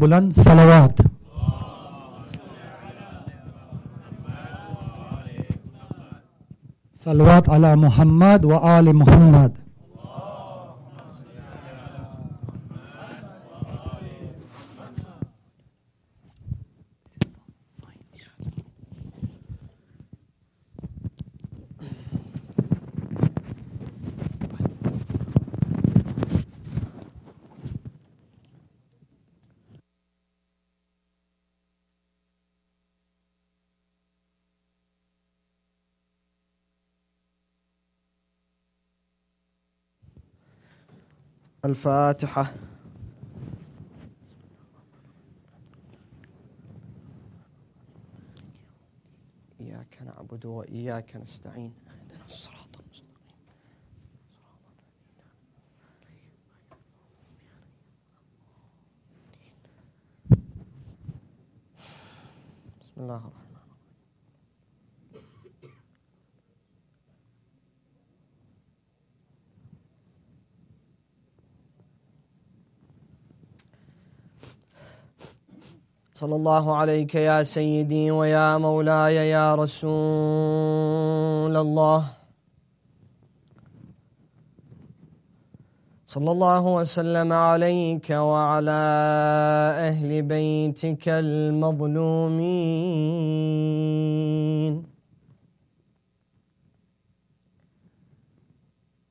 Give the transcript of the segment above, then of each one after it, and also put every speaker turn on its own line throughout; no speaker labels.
بلند صلوات صلوات على محمد وآل محمد الفاتحة إياك نعبد وإياك نستعين اهدنا الصراط المستقيم بسم الله الرحمن الرحيم صلى الله عليك يا سيدي ويا مولاي يا رسول الله صلى الله وسلم عليك وعلى اهل بيتك المظلومين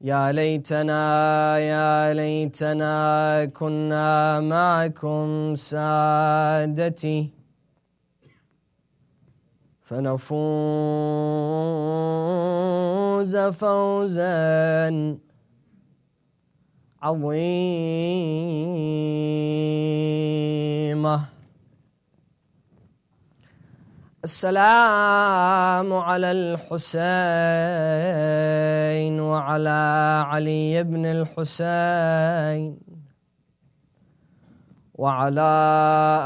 يا ليتنا يا ليتنا كنا معكم سادتي فنفوز فوزا عظيما السلام على الحسين وعلى علي بن الحسين وعلى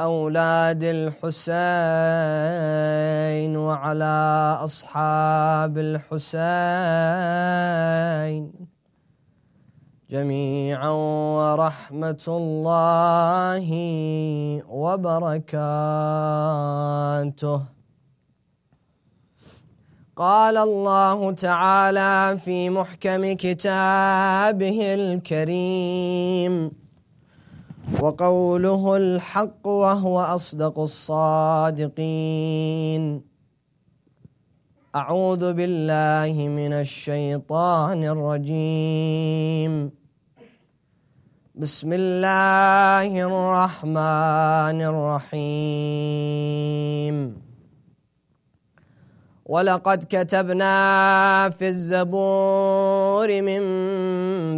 اولاد الحسين وعلى اصحاب الحسين جميعا ورحمه الله وبركاته قال الله تعالى في محكم كتابه الكريم وقوله الحق وهو اصدق الصادقين اعوذ بالله من الشيطان الرجيم بسم الله الرحمن الرحيم ولقد كتبنا في الزبور من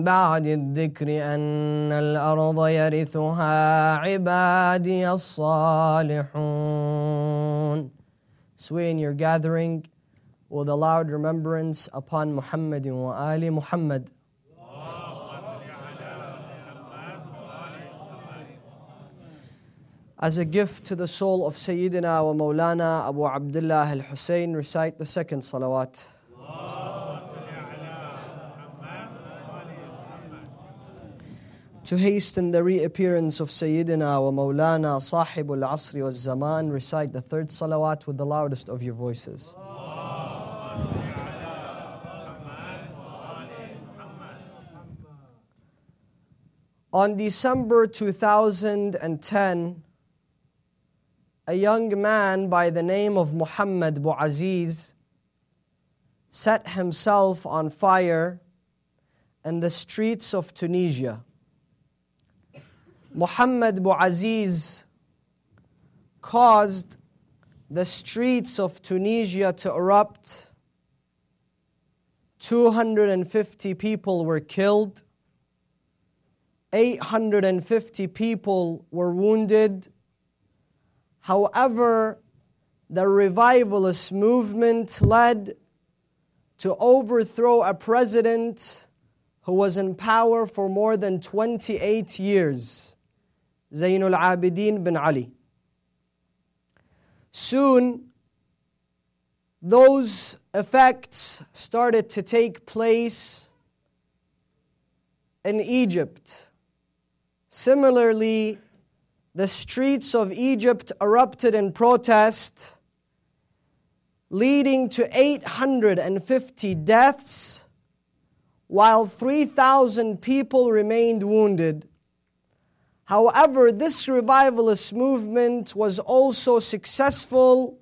بعد الذكر أن الأرض يرثها عبادي الصالحون Swaying your gathering with a loud remembrance upon Muhammad wa Ali Muhammad As a gift to the soul of Sayyidina wa Mawlana Abu Abdullah al Hussein, recite the second salawat. to hasten the reappearance of Sayyidina wa Mawlana Sahib al Asri wa Zaman, recite the third salawat with the loudest of your voices. On December 2010, a young man by the name of Muhammad Bouaziz set himself on fire in the streets of Tunisia. Muhammad Bouaziz caused the streets of Tunisia to erupt. 250 people were killed, 850 people were wounded However, the revivalist movement led to overthrow a president who was in power for more than 28 years, Zainul Abidin bin Ali. Soon, those effects started to take place in Egypt. Similarly, the streets of Egypt erupted in protest, leading to 850 deaths, while 3,000 people remained wounded. However, this revivalist movement was also successful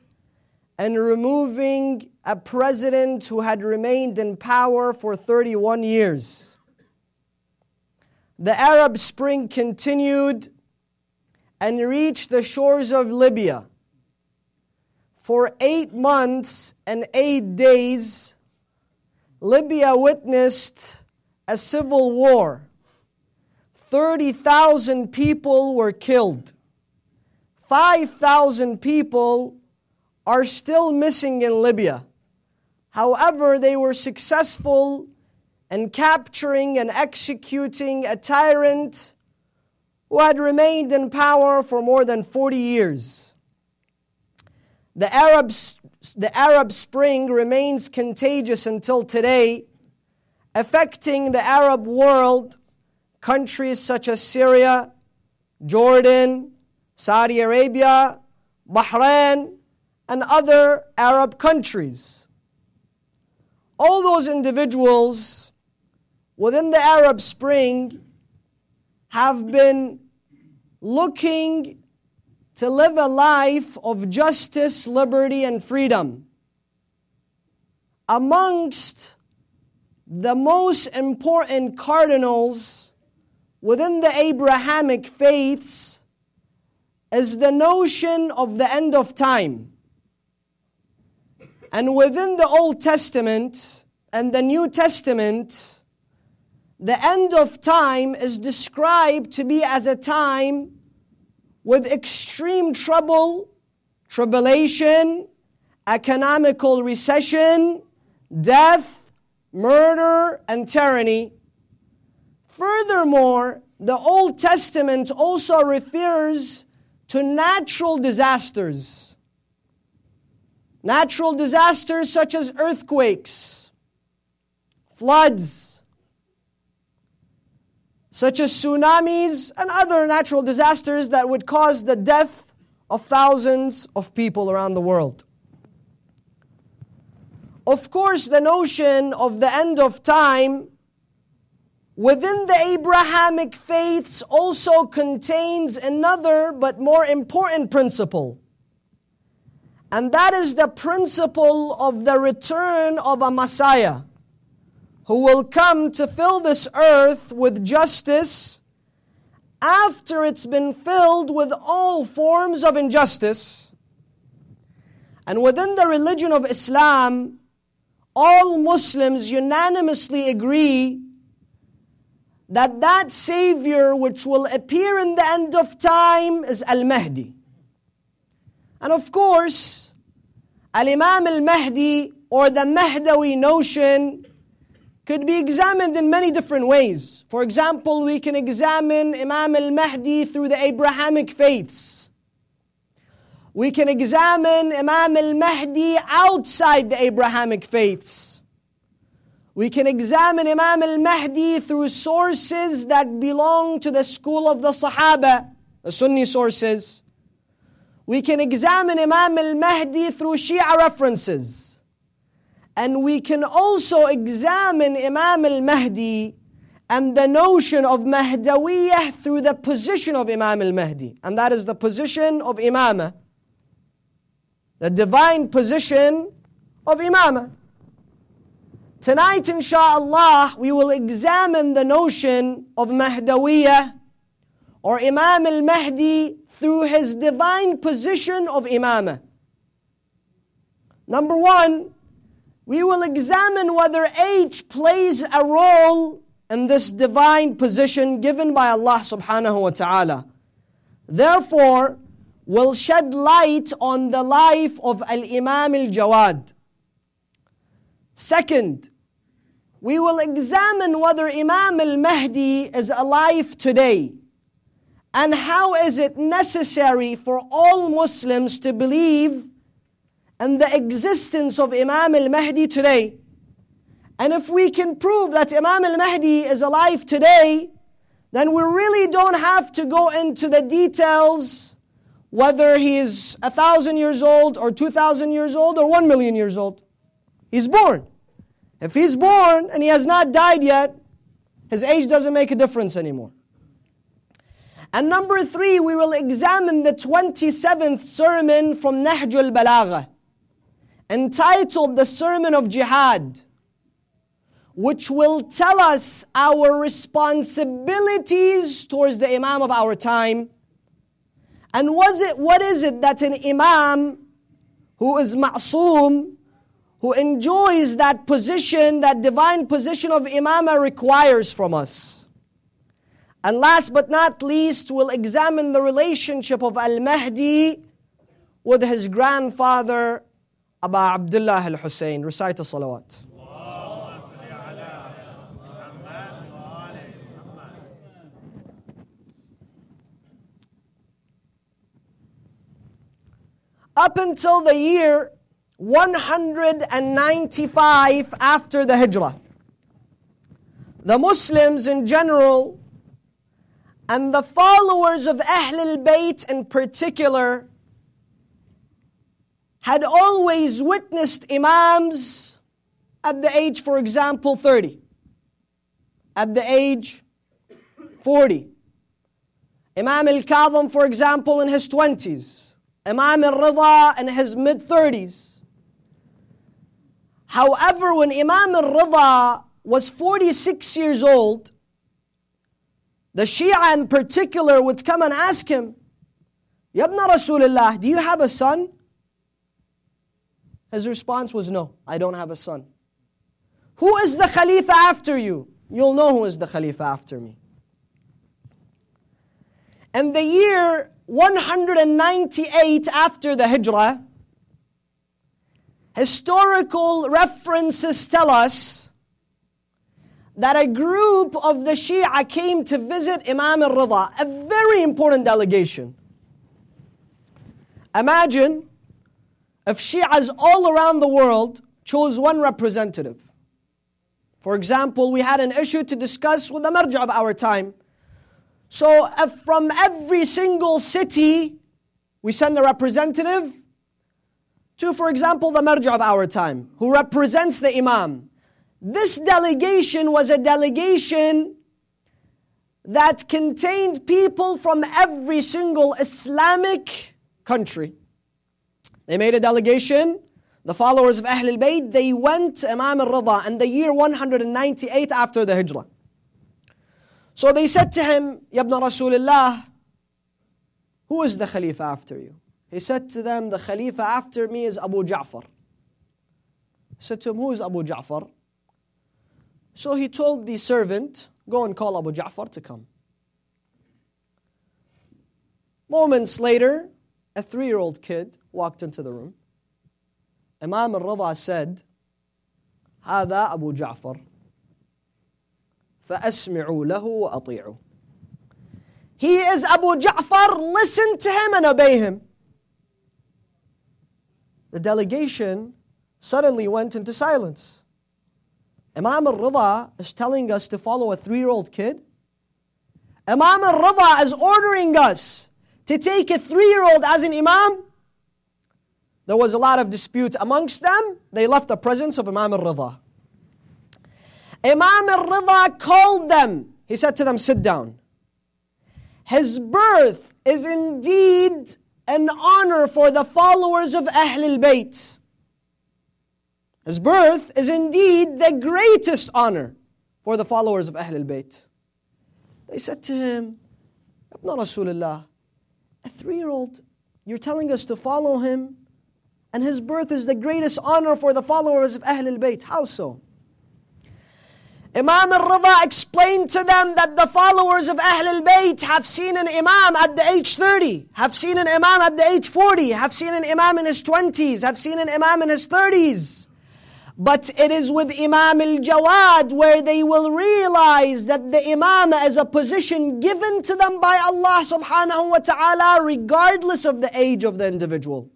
in removing a president who had remained in power for 31 years. The Arab Spring continued and reached the shores of Libya. For eight months and eight days, Libya witnessed a civil war. 30,000 people were killed. 5,000 people are still missing in Libya. However, they were successful in capturing and executing a tyrant who had remained in power for more than 40 years. The Arab, the Arab Spring remains contagious until today, affecting the Arab world, countries such as Syria, Jordan, Saudi Arabia, Bahrain, and other Arab countries. All those individuals within the Arab Spring have been looking to live a life of justice, liberty, and freedom. Amongst the most important cardinals within the Abrahamic faiths is the notion of the end of time. And within the Old Testament and the New Testament, the end of time is described to be as a time with extreme trouble, tribulation, economical recession, death, murder, and tyranny. Furthermore, the Old Testament also refers to natural disasters. Natural disasters such as earthquakes, floods, such as tsunamis and other natural disasters that would cause the death of thousands of people around the world. Of course, the notion of the end of time within the Abrahamic faiths also contains another but more important principle. And that is the principle of the return of a Messiah who will come to fill this earth with justice after it's been filled with all forms of injustice. And within the religion of Islam, all Muslims unanimously agree that that Savior which will appear in the end of time is Al Mahdi. And of course, Al Imam Al Mahdi or the Mahdawi notion could be examined in many different ways. For example, we can examine Imam al Mahdi through the Abrahamic faiths. We can examine Imam al Mahdi outside the Abrahamic faiths. We can examine Imam al Mahdi through sources that belong to the school of the Sahaba, the Sunni sources. We can examine Imam al Mahdi through Shia references. And we can also examine Imam al Mahdi and the notion of Mahdawiyyah through the position of Imam al Mahdi. And that is the position of Imamah, the divine position of Imamah. Tonight, inshallah, we will examine the notion of Mahdawiyyah or Imam al Mahdi through his divine position of Imamah. Number one, we will examine whether age plays a role in this divine position given by Allah subhanahu wa ta'ala. Therefore, will shed light on the life of Al-Imam Al-Jawad. Second, we will examine whether Imam Al-Mahdi is alive today and how is it necessary for all Muslims to believe and the existence of Imam al Mahdi today. And if we can prove that Imam al Mahdi is alive today, then we really don't have to go into the details whether is a thousand years old or two thousand years old or one million years old. He's born. If he's born and he has not died yet, his age doesn't make a difference anymore. And number three, we will examine the 27th sermon from Nahjul Balagha entitled The Sermon of Jihad, which will tell us our responsibilities towards the Imam of our time. And was it, what is it that an Imam who is ma'soom, who enjoys that position, that divine position of Imamah requires from us? And last but not least, we'll examine the relationship of Al Mahdi with his grandfather Aba Abdullah al Hussein, recite the salawat. Up until the year 195 after the Hijrah, the Muslims in general and the followers of Ahlul Bayt in particular had always witnessed Imams at the age, for example, 30, at the age 40. Imam al Kadhim, for example, in his 20s. Imam al Rida in his mid 30s. However, when Imam al Rida was 46 years old, the Shia in particular would come and ask him, Yabna Rasulullah, do you have a son? His response was, No, I don't have a son. Who is the Khalifa after you? You'll know who is the Khalifa after me. And the year 198 after the Hijrah, historical references tell us that a group of the Shia came to visit Imam al Rida, a very important delegation. Imagine if Shias all around the world chose one representative. For example, we had an issue to discuss with the marja of our time. So if from every single city we send a representative to, for example, the marja of our time, who represents the imam. This delegation was a delegation that contained people from every single Islamic country. They made a delegation. The followers of Ahlul Bayt, they went to Imam al-Rida in the year 198 after the Hijrah. So they said to him, Yabna Rasulullah, who is the Khalifa after you? He said to them, the Khalifa after me is Abu Ja'far. He said to him, who is Abu Ja'far? So he told the servant, go and call Abu Ja'far to come. Moments later, a three-year-old kid walked into the room. Imam al-Rida said, هذا أبو جعفر فأسمعوا له وأطيعوا He is Abu Ja'far, listen to him and obey him. The delegation suddenly went into silence. Imam al-Rida is telling us to follow a three-year-old kid. Imam al-Rida is ordering us to take a three-year-old as an imam. There was a lot of dispute amongst them. They left the presence of Imam al-Rida. Imam al-Rida called them. He said to them, sit down. His birth is indeed an honor for the followers of Ahlul Bayt. His birth is indeed the greatest honor for the followers of Ahlul Bayt. They said to him, Ibn Rasulullah, a three year old, you're telling us to follow him and his birth is the greatest honor for the followers of Ahlul Bayt. How so? Imam al-Rida explained to them that the followers of Ahlul Bayt have seen an Imam at the age 30, have seen an Imam at the age 40, have seen an Imam in his 20s, have seen an Imam in his 30s. But it is with Imam al-Jawad where they will realize that the Imam is a position given to them by Allah subhanahu wa ta'ala regardless of the age of the individual.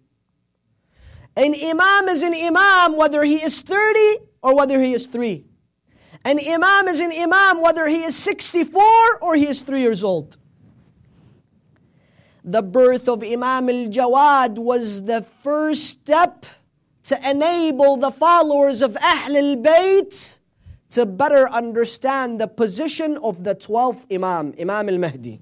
An imam is an imam whether he is 30 or whether he is 3. An imam is an imam whether he is 64 or he is 3 years old. The birth of Imam al Jawad was the first step to enable the followers of Ahl al Bayt to better understand the position of the 12th Imam, Imam al Mahdi.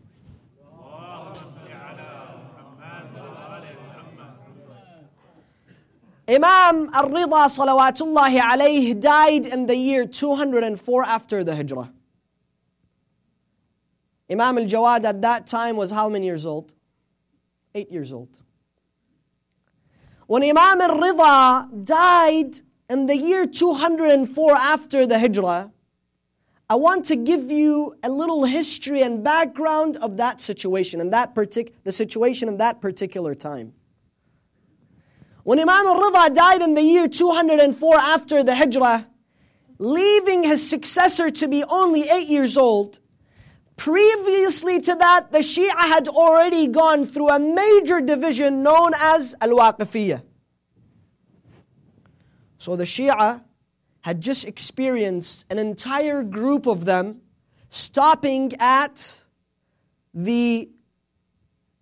Imam Ar-Rida salawatullahi alayh died in the year 204 after the Hijrah. Imam Al-Jawad at that time was how many years old? Eight years old. When Imam Al-Rida died in the year 204 after the Hijrah, I want to give you a little history and background of that situation and that partic- the situation in that particular time. When Imam al-Rida died in the year 204 after the Hijrah, leaving his successor to be only eight years old, previously to that, the Shia had already gone through a major division known as Al-Waqifiyah. So the Shia had just experienced an entire group of them stopping at the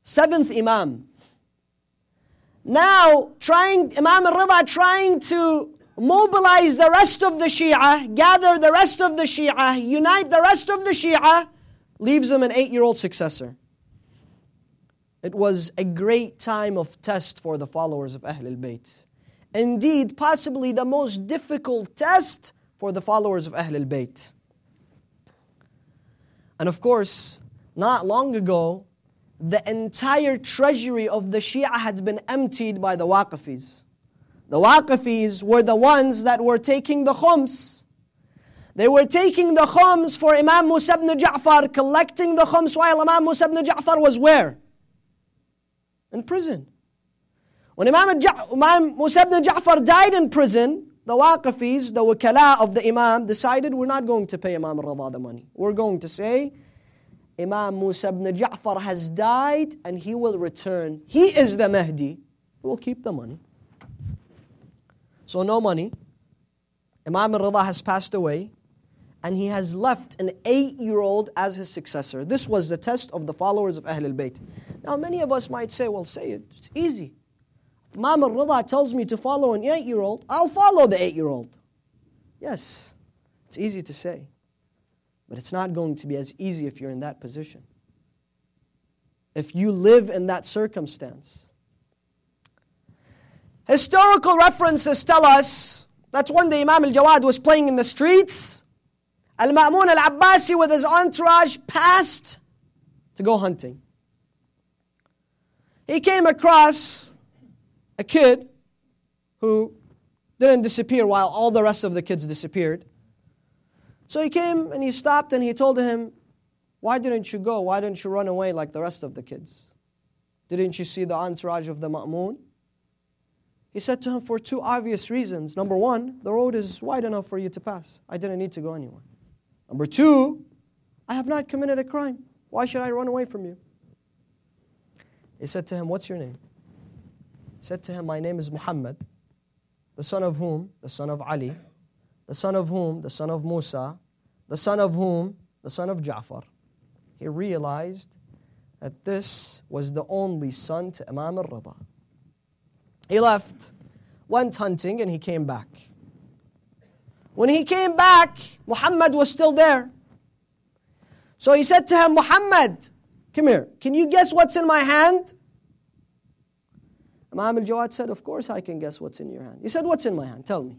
seventh Imam, now trying, Imam al-Rida trying to mobilize the rest of the Shia, gather the rest of the Shia, unite the rest of the Shia, leaves them an eight-year-old successor. It was a great time of test for the followers of al Bayt. Indeed, possibly the most difficult test for the followers of al Bayt. And of course, not long ago, the entire treasury of the Shia had been emptied by the Waqifis. The Waqifis were the ones that were taking the khums. They were taking the khums for Imam Musa ibn Ja'far, collecting the khums while Imam Musa ibn Ja'far was where? In prison. When Imam, ja- Imam Musa ibn Ja'far died in prison, the Waqifis, the wakala of the Imam, decided we're not going to pay Imam al the money. We're going to say Imam Musa ibn Ja'far has died and he will return. He is the Mahdi. He will keep the money. So, no money. Imam al-Rida has passed away and he has left an eight-year-old as his successor. This was the test of the followers of Ahl al-Bayt. Now, many of us might say, well, say it. It's easy. Imam al-Rida tells me to follow an eight-year-old. I'll follow the eight-year-old. Yes, it's easy to say. But it's not going to be as easy if you're in that position. If you live in that circumstance. Historical references tell us that one day Imam al Jawad was playing in the streets. Al Ma'mun al Abbasi with his entourage passed to go hunting. He came across a kid who didn't disappear while all the rest of the kids disappeared. So he came and he stopped and he told him, Why didn't you go? Why didn't you run away like the rest of the kids? Didn't you see the entourage of the Ma'mun? He said to him, For two obvious reasons. Number one, the road is wide enough for you to pass. I didn't need to go anywhere. Number two, I have not committed a crime. Why should I run away from you? He said to him, What's your name? He said to him, My name is Muhammad, the son of whom? The son of Ali, the son of whom? The son of Musa. The son of whom? The son of Ja'far. He realized that this was the only son to Imam al Rida. He left, went hunting, and he came back. When he came back, Muhammad was still there. So he said to him, Muhammad, come here. Can you guess what's in my hand? Imam al Jawad said, Of course I can guess what's in your hand. He said, What's in my hand? Tell me.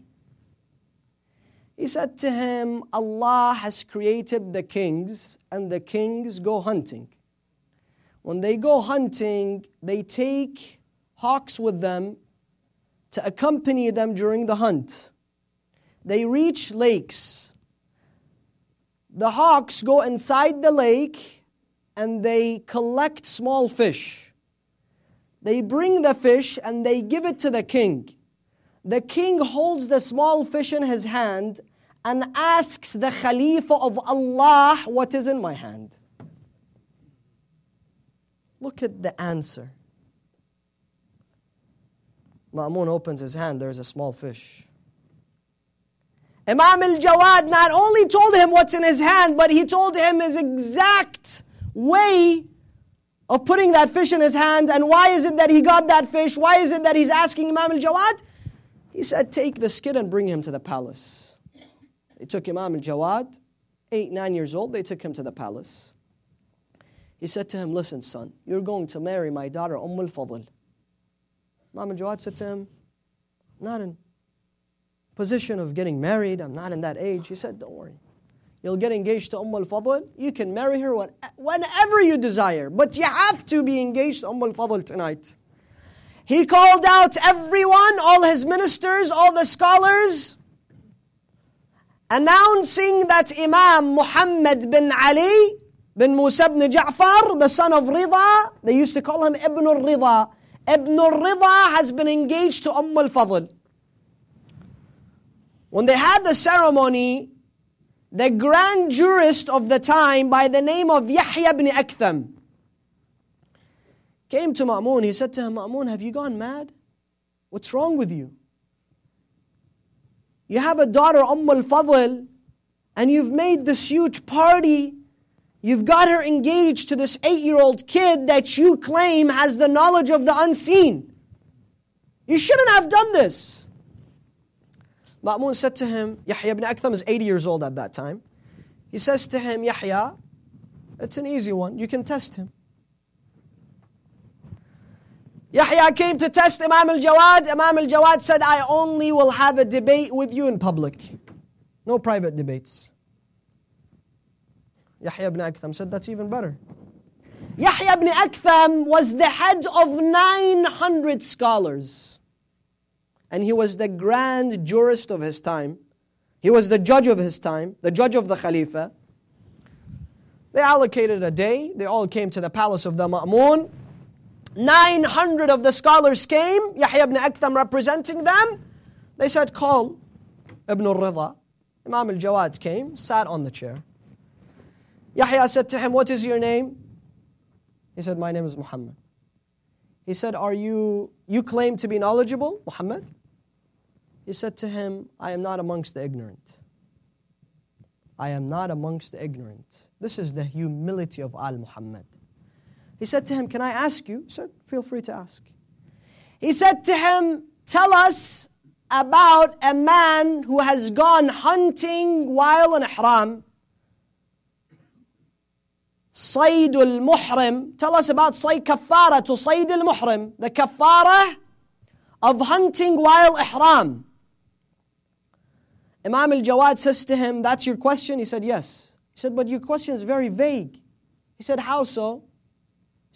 He said to him, Allah has created the kings, and the kings go hunting. When they go hunting, they take hawks with them to accompany them during the hunt. They reach lakes. The hawks go inside the lake and they collect small fish. They bring the fish and they give it to the king the king holds the small fish in his hand and asks the Khalifa of Allah, What is in my hand? Look at the answer. Ma'mun opens his hand, there's a small fish. Imam al Jawad not only told him what's in his hand, but he told him his exact way of putting that fish in his hand and why is it that he got that fish? Why is it that he's asking Imam al Jawad? He said, Take this kid and bring him to the palace. They took Imam al Jawad, eight, nine years old, they took him to the palace. He said to him, Listen, son, you're going to marry my daughter, Umm al Fadl. Imam al Jawad said to him, Not in position of getting married, I'm not in that age. He said, Don't worry. You'll get engaged to Umm al Fadl. You can marry her whenever you desire, but you have to be engaged to Umm al Fadl tonight. He called out everyone, all his ministers, all the scholars, announcing that Imam Muhammad bin Ali bin Musa bin Ja'far, the son of Rida, they used to call him Ibn al-Rida. Ibn al-Rida has been engaged to Umm al-Fadl. When they had the ceremony, the grand jurist of the time by the name of Yahya bin Aktham, came to Ma'mun. He said to him, Ma'mun, have you gone mad? What's wrong with you? You have a daughter, Umm al Fadl, and you've made this huge party. You've got her engaged to this eight year old kid that you claim has the knowledge of the unseen. You shouldn't have done this. Ma'mun said to him, Yahya ibn Aktham is 80 years old at that time. He says to him, Yahya, it's an easy one. You can test him. Yahya came to test Imam al-Jawad. Imam al-Jawad said, I only will have a debate with you in public. No private debates. Yahya ibn Aktham said, that's even better. Yahya ibn Aktham was the head of 900 scholars. And he was the grand jurist of his time. He was the judge of his time, the judge of the Khalifa. They allocated a day. They all came to the palace of the Ma'mun. 900 of the scholars came, Yahya ibn Aktham representing them. They said, call Ibn rida Imam al-Jawad came, sat on the chair. Yahya said to him, what is your name? He said, my name is Muhammad. He said, are you, you claim to be knowledgeable, Muhammad? He said to him, I am not amongst the ignorant. I am not amongst the ignorant. This is the humility of Al Muhammad. He said to him, Can I ask you? He said, Feel free to ask. He said to him, Tell us about a man who has gone hunting while in ihram. al muhrim. tell us about Sayyid كفارة to al muhrim. the كفارة of hunting while ihram Imam al-Jawad says to him that's your question he said yes he said but your question is very vague he said how so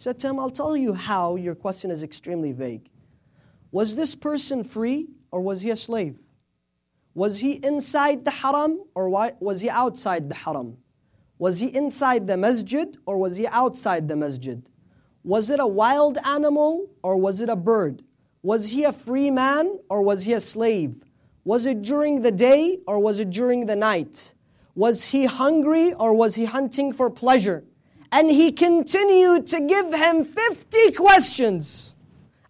said to him, I'll tell you how your question is extremely vague. Was this person free or was he a slave? Was he inside the haram or was he outside the haram? Was he inside the masjid or was he outside the masjid? Was it a wild animal or was it a bird? Was he a free man or was he a slave? Was it during the day or was it during the night? Was he hungry or was he hunting for pleasure? And he continued to give him 50 questions.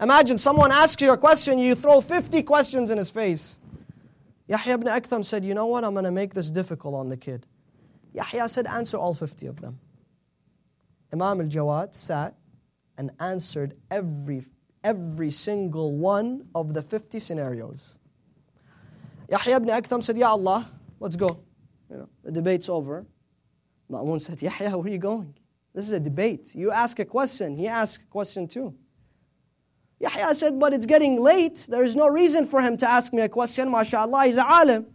Imagine someone asks you a question, you throw 50 questions in his face. Yahya ibn Aktham said, You know what? I'm going to make this difficult on the kid. Yahya said, Answer all 50 of them. Imam al Jawad sat and answered every, every single one of the 50 scenarios. Yahya ibn Aktham said, Ya Allah, let's go. You know, the debate's over. Ma'mun said, Yahya, where are you going? This is a debate. You ask a question, he asks a question too. Yahya said, but it's getting late. There is no reason for him to ask me a question. MashaAllah, he's a alim.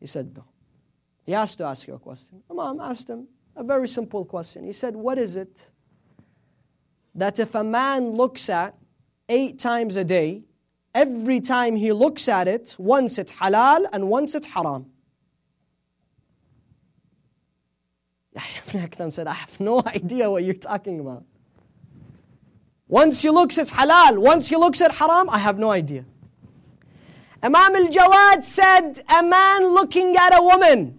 He said, no. He has to ask you a question. Imam asked him a very simple question. He said, what is it that if a man looks at eight times a day, every time he looks at it, once it's halal and once it's haram? Ibn said, I have no idea what you're talking about. Once he looks, it's halal. Once he looks at haram, I have no idea. Imam al-Jawad said, a man looking at a woman.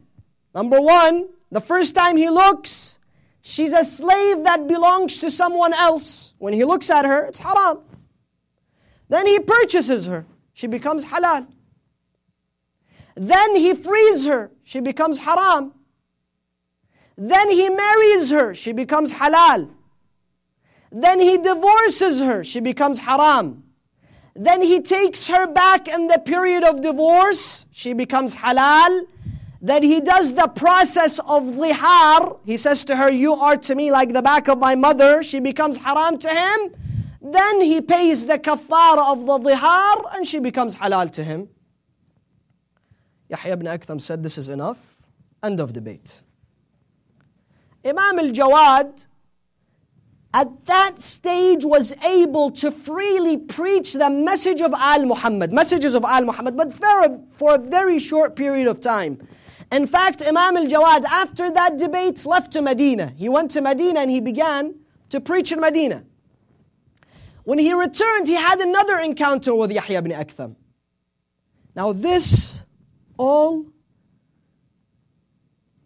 Number one, the first time he looks, she's a slave that belongs to someone else. When he looks at her, it's haram. Then he purchases her. She becomes halal. Then he frees her. She becomes haram. Then he marries her, she becomes halal. Then he divorces her, she becomes haram. Then he takes her back in the period of divorce, she becomes halal. Then he does the process of lihar. He says to her, You are to me like the back of my mother. She becomes haram to him. Then he pays the kafara of the lihar and she becomes halal to him. Yahya ibn Aktham said, This is enough. End of debate. Imam al Jawad at that stage was able to freely preach the message of Al Muhammad, messages of Al Muhammad, but for a very short period of time. In fact, Imam al Jawad, after that debate, left to Medina. He went to Medina and he began to preach in Medina. When he returned, he had another encounter with Yahya ibn Aktham. Now, this all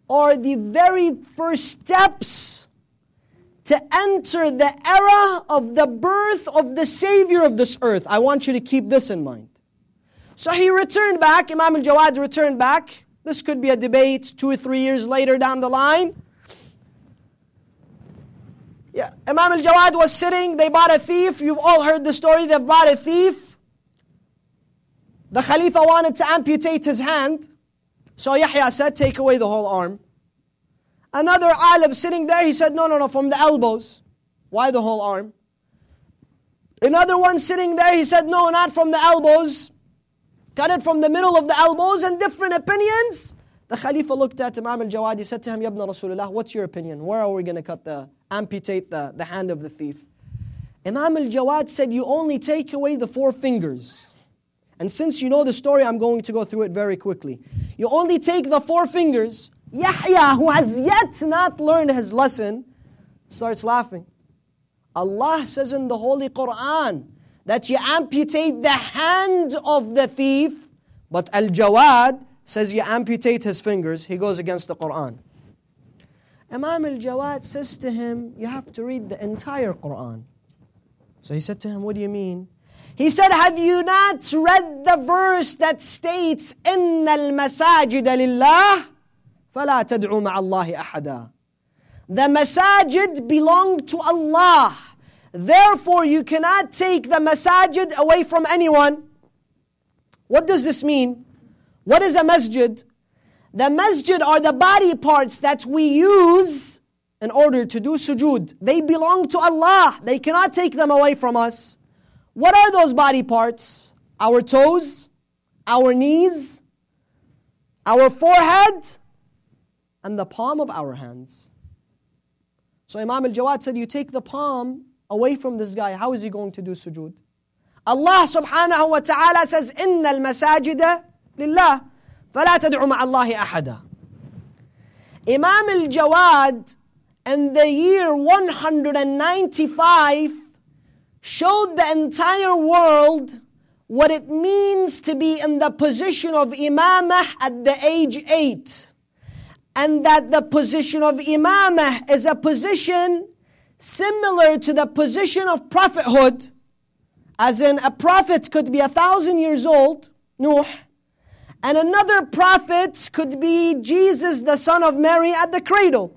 are the very first steps to enter the era of the birth of the Savior of this earth. I want you to keep this in mind. So he returned back, Imam al Jawad returned back. This could be a debate two or three years later down the line. Yeah, Imam al Jawad was sitting, they bought a thief. You've all heard the story, they've bought a thief. The Khalifa wanted to amputate his hand. So Yahya said, Take away the whole arm. Another alim sitting there, he said, No, no, no, from the elbows. Why the whole arm? Another one sitting there, he said, No, not from the elbows. Cut it from the middle of the elbows and different opinions. The Khalifa looked at Imam al Jawadi, said to him, Yabna Rasulullah, what's your opinion? Where are we going to cut the, amputate the, the hand of the thief? Imam al Jawad said, You only take away the four fingers. And since you know the story, I'm going to go through it very quickly. You only take the four fingers. Yahya, who has yet not learned his lesson, starts laughing. Allah says in the Holy Quran that you amputate the hand of the thief, but Al Jawad says you amputate his fingers. He goes against the Quran. Imam Al Jawad says to him, You have to read the entire Quran. So he said to him, What do you mean? He said, Have you not read the verse that states, إِنَّ al-masajid لِلَّهِ فَلَا تَدْعُوا مَعَ اللَّهِ The masajid belong to Allah. Therefore, you cannot take the masajid away from anyone. What does this mean? What is a masjid? The masjid are the body parts that we use in order to do sujood. They belong to Allah. They cannot take them away from us. What are those body parts? Our toes, our knees, our forehead, and the palm of our hands. So Imam al Jawad said, You take the palm away from this guy, how is he going to do sujood? Allah subhanahu wa ta'ala says, إِنَّ الْمَسَاجِدَ لِلَّهِ فَلَا تَدْعُ مَعَ اللَّهِ أَحَدًا Imam al-Jawad in the year 195 showed the entire world what it means to be in the position of imamah at the age 8 and that the position of imamah is a position similar to the position of prophethood as in a prophet could be a thousand years old Nuh and another prophet could be Jesus the son of Mary at the cradle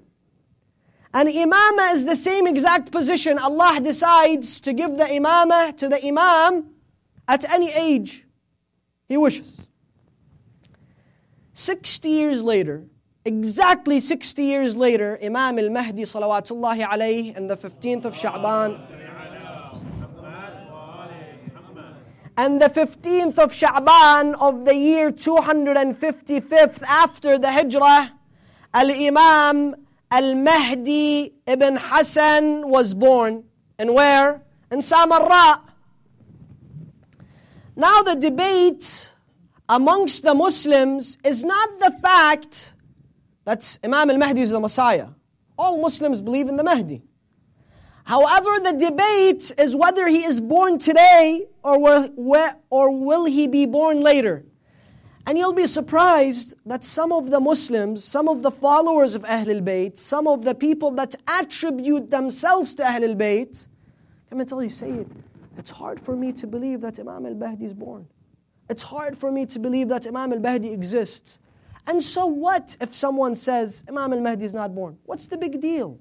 and imama is the same exact position. Allah decides to give the imama to the imam at any age he wishes. 60 years later, exactly 60 years later, Imam al Mahdi salawatullahi alayhi on the 15th of Sha'ban. And the 15th of Sha'ban of the year 255th after the Hijrah, Al Imam Al-Mahdi ibn Hassan was born. And where? In Samarra. Now the debate amongst the Muslims is not the fact that Imam al-Mahdi is the Messiah. All Muslims believe in the Mahdi. However, the debate is whether he is born today or or will he be born later. And you'll be surprised that some of the Muslims, some of the followers of Ahlul Bayt, some of the people that attribute themselves to Ahlul Bayt, come and tell you, say it. It's hard for me to believe that Imam al Bahdi is born. It's hard for me to believe that Imam al Bahdi exists. And so what if someone says Imam al Mahdi is not born? What's the big deal?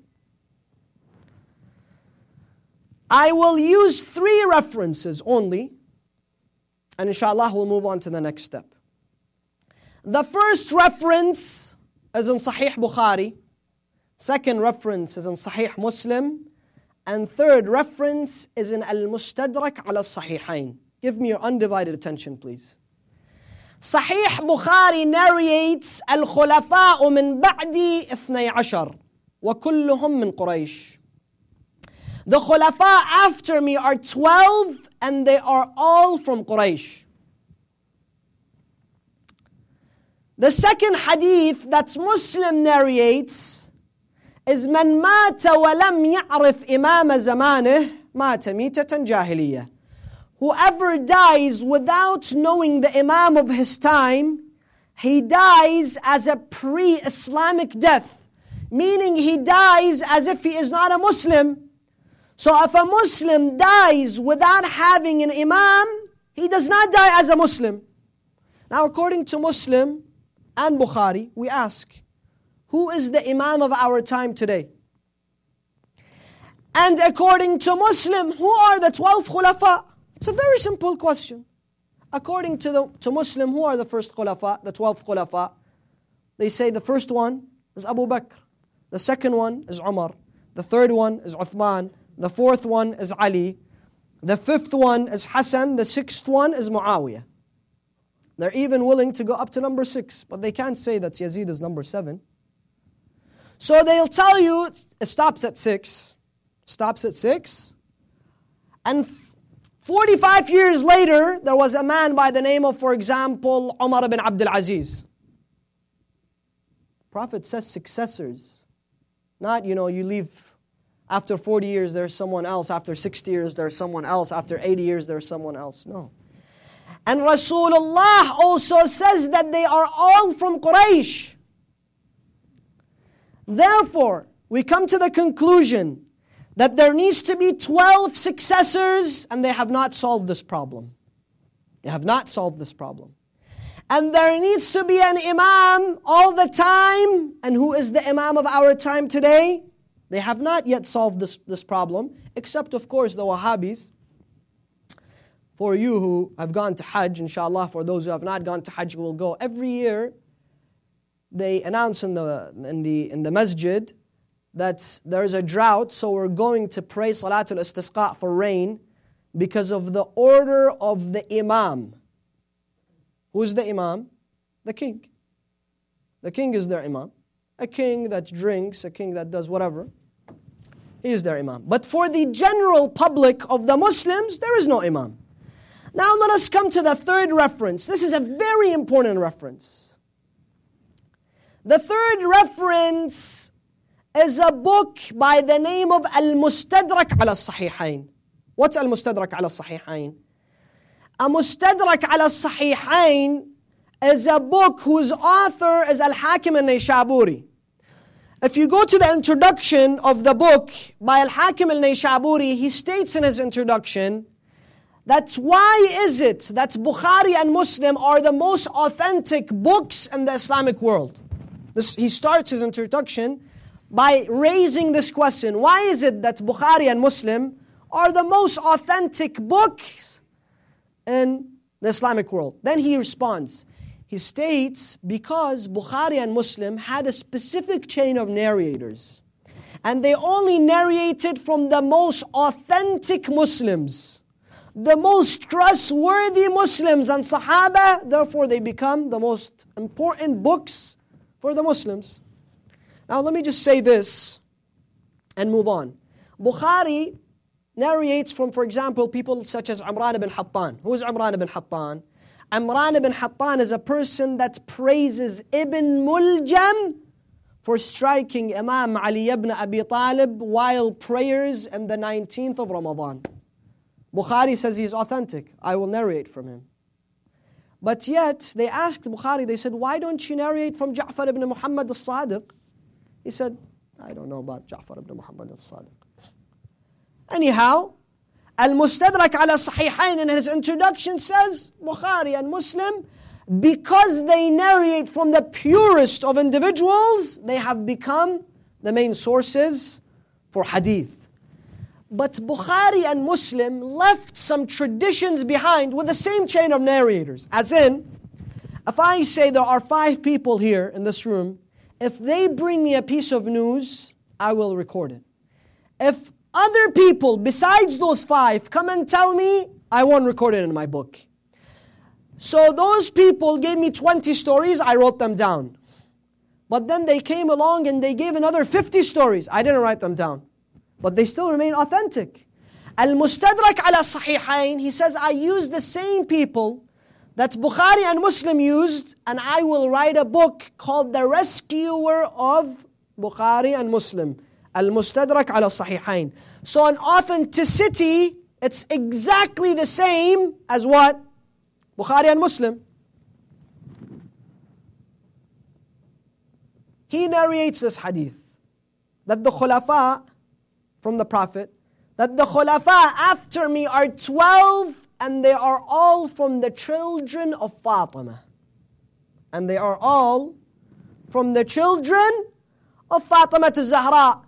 I will use three references only, and inshallah we'll move on to the next step. The first reference is in Sahih Bukhari, second reference is in Sahih Muslim, and third reference is in Al Mustadrak ala Sahihain. Give me your undivided attention, please. Sahih Bukhari narrates Al Khulafa min Ba'di Ifnay Ashar, wa kulluhum min Quraysh. The Khulafa after me are 12 and they are all from Quraysh. The second hadith that Muslim narrates is من مات ولم يعرف إمام زمانه مات ميتة جاهلية. Whoever dies without knowing the Imam of his time, he dies as a pre-Islamic death, meaning he dies as if he is not a Muslim. So if a Muslim dies without having an Imam, he does not die as a Muslim. Now according to Muslim, and Bukhari, we ask, who is the Imam of our time today? And according to Muslim, who are the 12 Khulafa? It's a very simple question. According to, the, to Muslim, who are the first Khulafa, the 12 Khulafa? They say the first one is Abu Bakr, the second one is Umar, the third one is Uthman, the fourth one is Ali, the fifth one is Hassan, the sixth one is Muawiyah. They're even willing to go up to number six, but they can't say that Yazid is number seven. So they'll tell you it stops at six, stops at six, and 45 years later, there was a man by the name of, for example, Umar ibn Abdul Aziz. Prophet says successors, not, you know, you leave after 40 years, there's someone else, after 60 years, there's someone else, after 80 years, there's someone else. No. And Rasulullah also says that they are all from Quraysh. Therefore, we come to the conclusion that there needs to be 12 successors, and they have not solved this problem. They have not solved this problem. And there needs to be an imam all the time. And who is the imam of our time today? They have not yet solved this, this problem, except, of course, the Wahhabis for you who have gone to Hajj, inshallah, for those who have not gone to Hajj will go. Every year, they announce in the, in the, in the masjid that there's a drought, so we're going to pray Salatul Istisqa for rain because of the order of the Imam. Who's the Imam? The king. The king is their Imam. A king that drinks, a king that does whatever, he is their Imam. But for the general public of the Muslims, there is no Imam. Now let us come to the third reference. This is a very important reference. The third reference is a book by the name of Al Mustadrak al Sahihain. What's Al Mustadrak al Sahihain? A Mustadrak al Sahihain is a book whose author is Al Hakim al Nishaburi. If you go to the introduction of the book by Al Hakim al Nishaburi, he states in his introduction, that's why is it that Bukhari and Muslim are the most authentic books in the Islamic world? This, he starts his introduction by raising this question. Why is it that Bukhari and Muslim are the most authentic books in the Islamic world? Then he responds. He states, because Bukhari and Muslim had a specific chain of narrators. And they only narrated from the most authentic Muslims the most trustworthy Muslims and Sahaba, therefore they become the most important books for the Muslims. Now let me just say this and move on. Bukhari narrates from, for example, people such as Amran ibn Hattan. Who is Amran ibn Hattan? Amran ibn Hattan is a person that praises Ibn Muljam for striking Imam Ali ibn Abi Talib while prayers in the 19th of Ramadan. Bukhari says he's authentic. I will narrate from him. But yet, they asked Bukhari, they said, Why don't you narrate from Ja'far ibn Muhammad al Sadiq? He said, I don't know about Ja'far ibn Muhammad al Sadiq. Anyhow, Al Mustadrak ala Sahihain in his introduction says, Bukhari and Muslim, because they narrate from the purest of individuals, they have become the main sources for hadith. But Bukhari and Muslim left some traditions behind with the same chain of narrators. As in, if I say there are five people here in this room, if they bring me a piece of news, I will record it. If other people besides those five come and tell me, I won't record it in my book. So those people gave me 20 stories, I wrote them down. But then they came along and they gave another 50 stories. I didn't write them down but they still remain authentic. Al-Mustadrak ala Sahihain, he says, I use the same people that Bukhari and Muslim used, and I will write a book called The Rescuer of Bukhari and Muslim. Al-Mustadrak ala Sahihain. So an authenticity, it's exactly the same as what? Bukhari and Muslim. He narrates this hadith that the Khulafa from the Prophet that the Khulafa after me are 12 and they are all from the children of Fatima. And they are all from the children of Fatima to Zahra.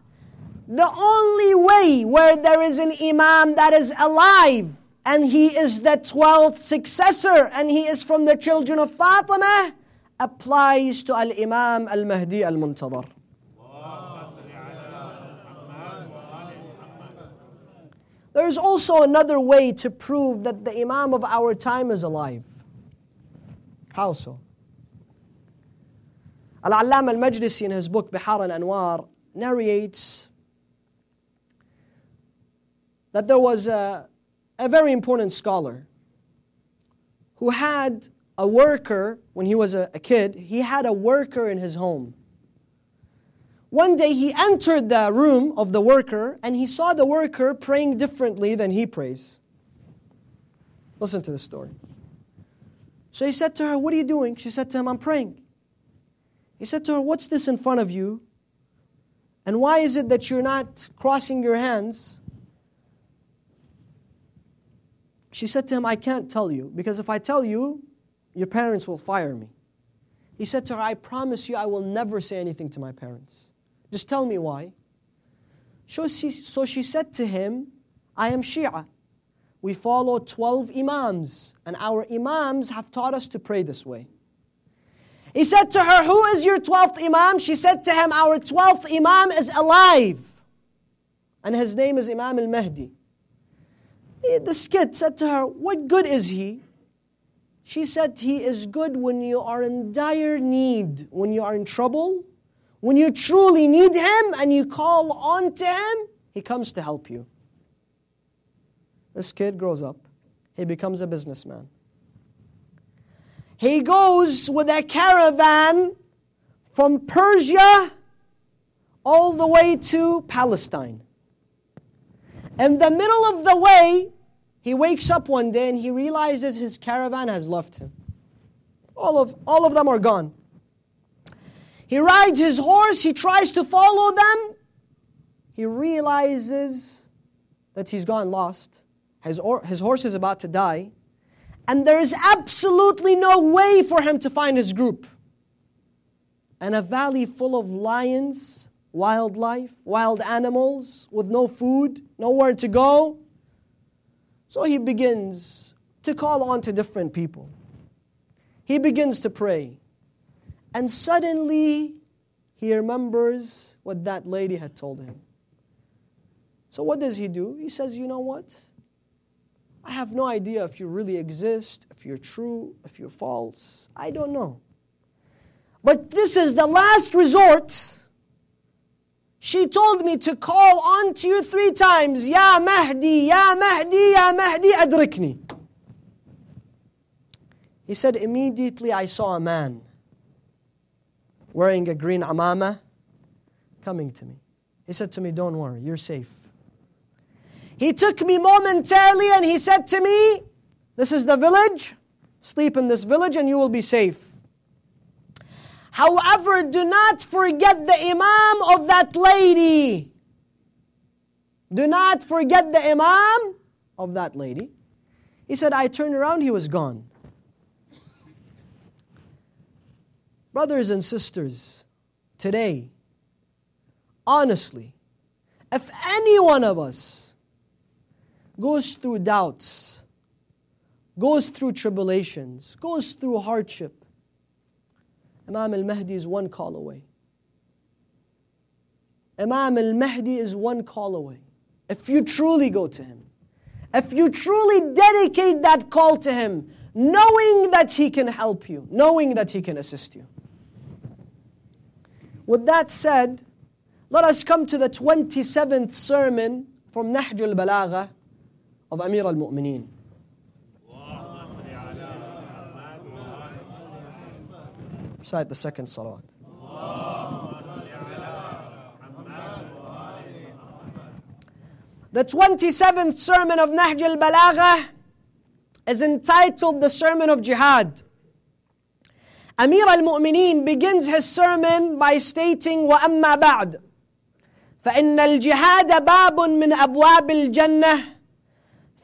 The only way where there is an Imam that is alive and he is the 12th successor and he is from the children of Fatima applies to Al Imam Al Mahdi Al Muntadhar. There's also another way to prove that the Imam of our time is alive. How so? Al-Allam al-Majlisi in his book Bihar al-Anwar narrates that there was a, a very important scholar who had a worker, when he was a, a kid, he had a worker in his home. One day he entered the room of the worker and he saw the worker praying differently than he prays. Listen to this story. So he said to her, What are you doing? She said to him, I'm praying. He said to her, What's this in front of you? And why is it that you're not crossing your hands? She said to him, I can't tell you, because if I tell you, your parents will fire me. He said to her, I promise you, I will never say anything to my parents. Just tell me why. So she, so she said to him, I am Shia. We follow 12 Imams, and our Imams have taught us to pray this way. He said to her, Who is your 12th Imam? She said to him, Our 12th Imam is alive, and his name is Imam al Mahdi. The skit said to her, What good is he? She said, He is good when you are in dire need, when you are in trouble, when you truly need Him and you call on to Him, He comes to help you. This kid grows up, he becomes a businessman. He goes with a caravan from Persia all the way to Palestine. In the middle of the way, he wakes up one day and he realizes his caravan has left him. All of, all of them are gone. He rides his horse, he tries to follow them. He realizes that he's gone lost. His, or- his horse is about to die. And there is absolutely no way for him to find his group. And a valley full of lions, wildlife, wild animals, with no food, nowhere to go. So he begins to call on to different people. He begins to pray. And suddenly, he remembers what that lady had told him. So, what does he do? He says, You know what? I have no idea if you really exist, if you're true, if you're false. I don't know. But this is the last resort. She told me to call on to you three times Ya Mahdi, Ya Mahdi, Ya Mahdi, Adrikni. He said, Immediately I saw a man wearing a green amama, coming to me. He said to me, Don't worry, you're safe. He took me momentarily and he said to me, This is the village, sleep in this village and you will be safe. However, do not forget the imam of that lady. Do not forget the imam of that lady. He said, I turned around, he was gone. Brothers and sisters, today, honestly, if any one of us goes through doubts, goes through tribulations, goes through hardship, Imam al Mahdi is one call away. Imam al Mahdi is one call away. If you truly go to him, if you truly dedicate that call to him, knowing that he can help you, knowing that he can assist you. With that said, let us come to the 27th sermon from Nahj al-Balagha of Amir al-Mu'mineen. Recite the second salawat. The 27th sermon of Nahj al-Balagha is entitled the Sermon of Jihad. Amir al-Mu'mineen begins his sermon by stating, وَأَمَّا بَعْدُ فإن الجهاد باب من أبواب الجنة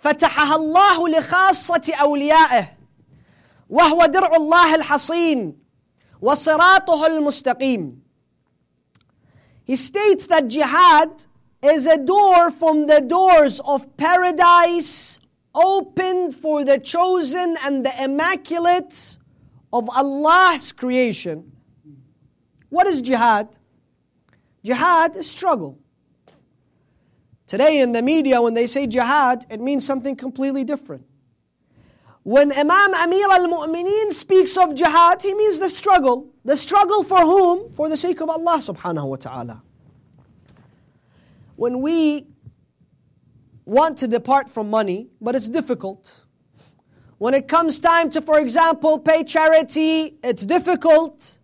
فتحها الله لخاصة أوليائه وهو درع الله الحصين وصراطه المستقيم He states that jihad is a door from the doors of paradise opened for the chosen and the immaculate of Allah's creation. What is jihad? Jihad is struggle. Today in the media, when they say jihad, it means something completely different. When Imam Amir al Mu'mineen speaks of jihad, he means the struggle. The struggle for whom? For the sake of Allah subhanahu wa ta'ala. When we want to depart from money, but it's difficult, when it comes time to, for example, pay charity, it's difficult.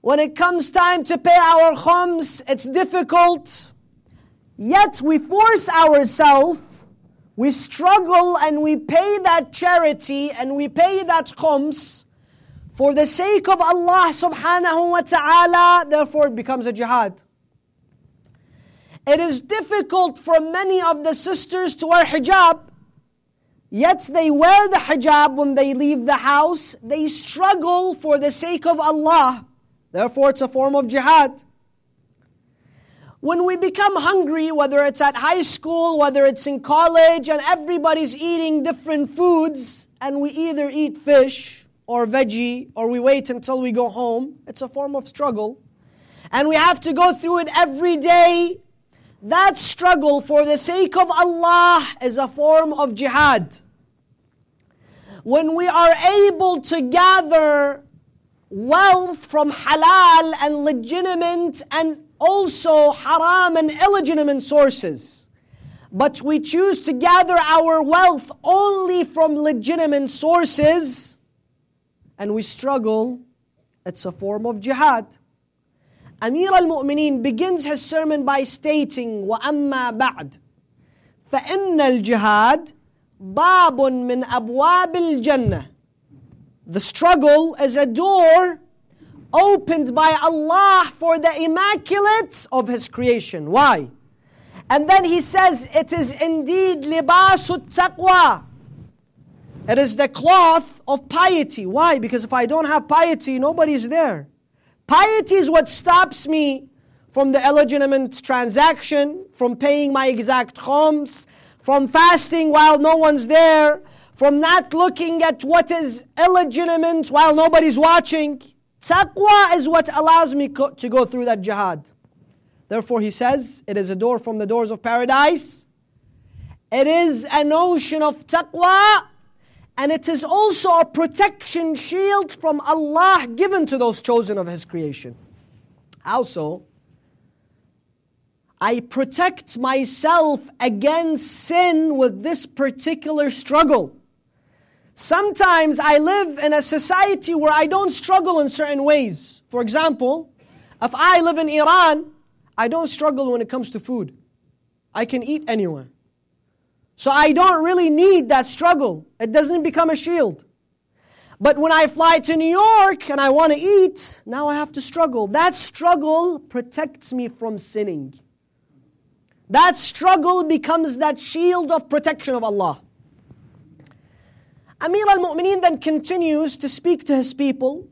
When it comes time to pay our khums, it's difficult. Yet we force ourselves, we struggle and we pay that charity and we pay that khums for the sake of Allah subhanahu wa ta'ala, therefore it becomes a jihad. It is difficult for many of the sisters to wear hijab Yet they wear the hijab when they leave the house. They struggle for the sake of Allah. Therefore, it's a form of jihad. When we become hungry, whether it's at high school, whether it's in college, and everybody's eating different foods, and we either eat fish or veggie or we wait until we go home, it's a form of struggle. And we have to go through it every day that struggle for the sake of Allah is a form of jihad. When we are able to gather wealth from halal and legitimate and also haram and illegitimate sources, but we choose to gather our wealth only from legitimate sources and we struggle, it's a form of jihad. Amir al Mu'mineen begins his sermon by stating, وَأَمَّا بَعْدُ فَإِنَّ الْجِهَادِ بَابٌ مِّنْ أَبْوَابِ الْجَنَّةِ The struggle is a door opened by Allah for the immaculate of His creation. Why? And then He says, it is indeed لِبَاسُ التَّقْوَى It is the cloth of piety. Why? Because if I don't have piety, nobody's there. Piety is what stops me from the illegitimate transaction, from paying my exact homes, from fasting while no one's there, from not looking at what is illegitimate while nobody's watching. Taqwa is what allows me co- to go through that jihad. Therefore, he says, it is a door from the doors of paradise. It is an ocean of taqwa and it is also a protection shield from Allah given to those chosen of His creation. Also, I protect myself against sin with this particular struggle. Sometimes I live in a society where I don't struggle in certain ways. For example, if I live in Iran, I don't struggle when it comes to food. I can eat anywhere. So I don't really need that struggle. It doesn't become a shield. But when I fly to New York and I want to eat, now I have to struggle. That struggle protects me from sinning. That struggle becomes that shield of protection of Allah. Amir al Mu'mineen then continues to speak to his people.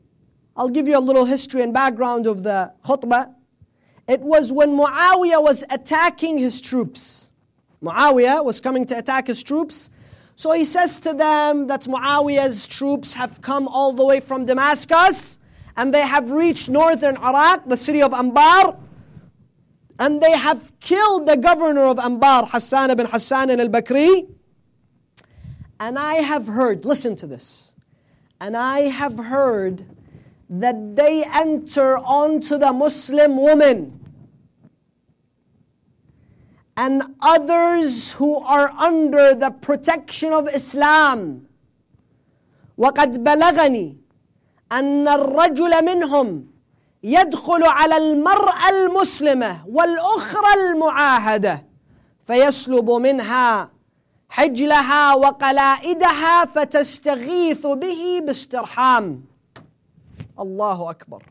I'll give you a little history and background of the khutbah. It was when Muawiyah was attacking his troops. Muawiyah was coming to attack his troops. So he says to them that Muawiyah's troops have come all the way from Damascus and they have reached northern Iraq, the city of Ambar, and they have killed the governor of Ambar, Hassan ibn Hassan al Bakri. And I have heard, listen to this, and I have heard that they enter onto the Muslim woman and others who are under the protection of Islam وقد بلغني أن الرجل منهم يدخل على المرأة المسلمة والأخرى المعاهدة فيسلب منها حجلها وقلائدها فتستغيث به باسترحام الله أكبر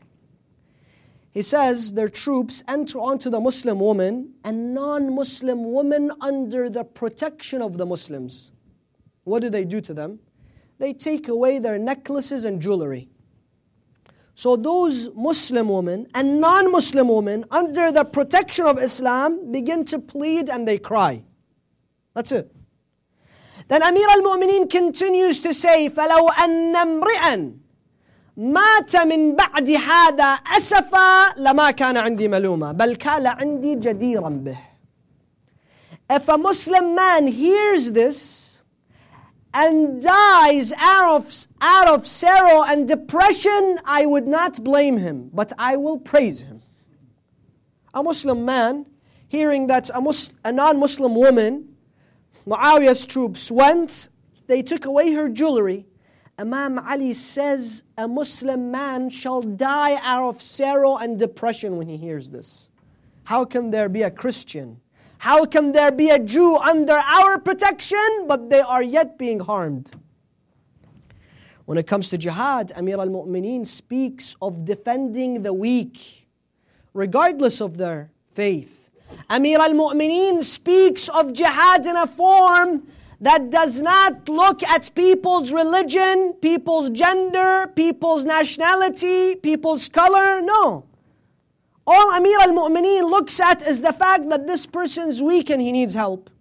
he says their troops enter onto the Muslim woman and non Muslim woman under the protection of the Muslims. What do they do to them? They take away their necklaces and jewelry. So, those Muslim women and non Muslim women under the protection of Islam begin to plead and they cry. That's it. Then Amir al Mu'mineen continues to say, فَلَوْ أَنَّ امْرِئًا مات من بعد هذا أسفا لما كان عندي ملوما بل كان عندي جديرا به If a Muslim man hears this and dies out of, out of sorrow and depression, I would not blame him, but I will praise him. A Muslim man hearing that a, Muslim, a non-Muslim woman, Muawiyah's troops went, they took away her jewelry, Imam Ali says, A Muslim man shall die out of sorrow and depression when he hears this. How can there be a Christian? How can there be a Jew under our protection, but they are yet being harmed? When it comes to jihad, Amir al Mu'mineen speaks of defending the weak, regardless of their faith. Amir al Mu'mineen speaks of jihad in a form that does not look at people's religion, people's gender, people's nationality, people's color. No. All Amir al Mu'mineen looks at is the fact that this person's weak and he needs help.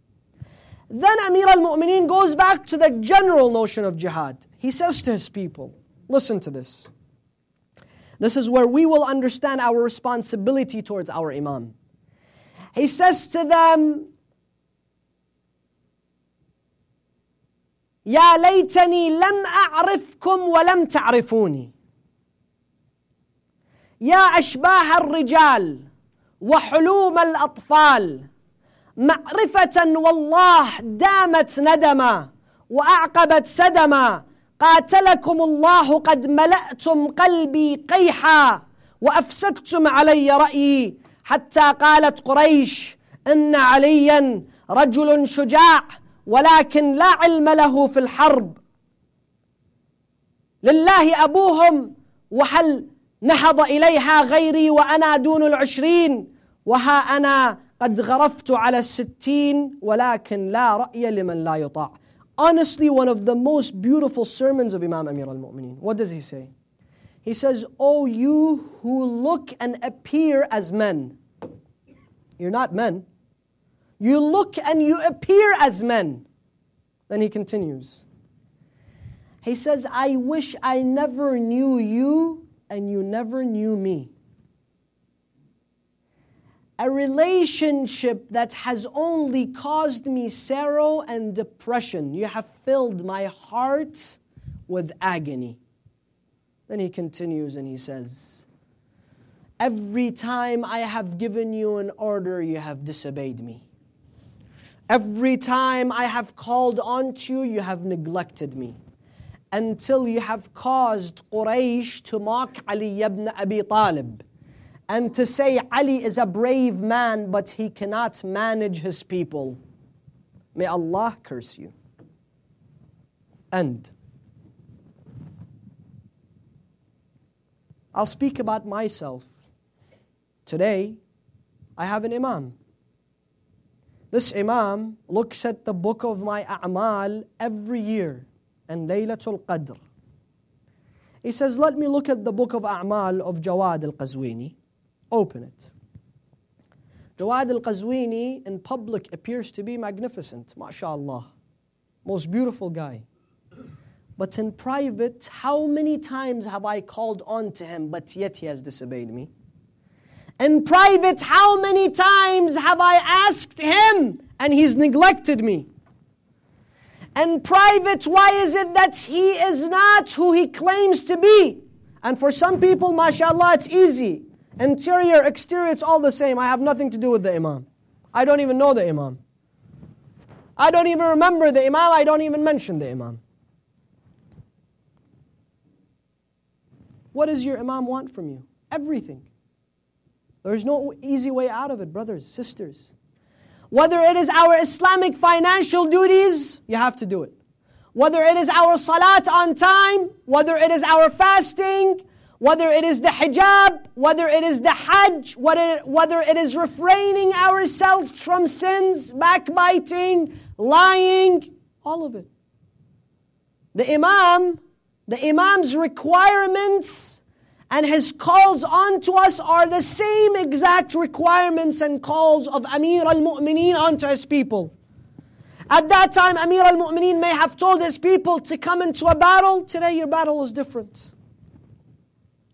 Then Amir al Mu'mineen goes back to the general notion of jihad. He says to his people, listen to this. This is where we will understand our responsibility towards our Imam. He says to them, يا ليتني لم أعرفكم ولم تعرفوني يا أشباه الرجال وحلوم الأطفال معرفة والله دامت ندما وأعقبت سدما قاتلكم الله قد ملأتم قلبي قيحا وأفسدتم علي رأيي حتى قالت قريش إن عليا رجل شجاع ولكن لا علم له في الحرب لله أبوهم وهل نهض إليها غيري وأنا دون العشرين وها أنا قد غرفت على الستين ولكن لا رأي لمن لا يطاع Honestly, one of the most beautiful sermons of Imam Amir al-Mu'mineen. What does he say? He says, Oh, you who look and appear as men. You're not men. You look and you appear as men. Then he continues. He says, I wish I never knew you and you never knew me. A relationship that has only caused me sorrow and depression. You have filled my heart with agony. Then he continues and he says, Every time I have given you an order, you have disobeyed me. Every time I have called on you, you have neglected me. Until you have caused Quraysh to mock Ali ibn Abi Talib and to say Ali is a brave man, but he cannot manage his people. May Allah curse you. And I'll speak about myself. Today, I have an imam. This Imam looks at the book of my A'mal every year and Laylatul Qadr. He says, Let me look at the book of A'mal of Jawad al Qazwini. Open it. Jawad al Qazwini in public appears to be magnificent, mashallah. Most beautiful guy. But in private, how many times have I called on to him, but yet he has disobeyed me? In private, how many times have I asked him and he's neglected me? In private, why is it that he is not who he claims to be? And for some people, mashallah, it's easy. Interior, exterior, it's all the same. I have nothing to do with the imam. I don't even know the imam. I don't even remember the imam. I don't even mention the imam. What does your imam want from you? Everything. There's no easy way out of it, brothers, sisters. Whether it is our Islamic financial duties, you have to do it. Whether it is our salat on time, whether it is our fasting, whether it is the hijab, whether it is the hajj, whether, it is refraining ourselves from sins, backbiting, lying, all of it. The Imam, the Imam's requirements and his calls onto us are the same exact requirements and calls of Amir al-Mu'mineen onto his people. At that time, Amir al-Mu'mineen may have told his people to come into a battle. Today, your battle is different.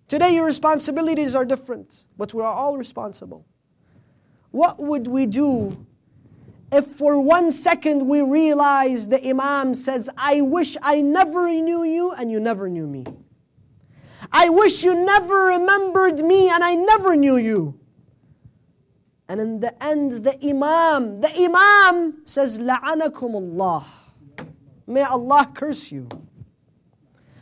Today, your responsibilities are different, but we are all responsible. What would we do if for one second we realize the Imam says, I wish I never knew you and you never knew me? I wish you never remembered me and I never knew you. And in the end, the Imam, the Imam says, La'anakum Allah. May Allah curse you.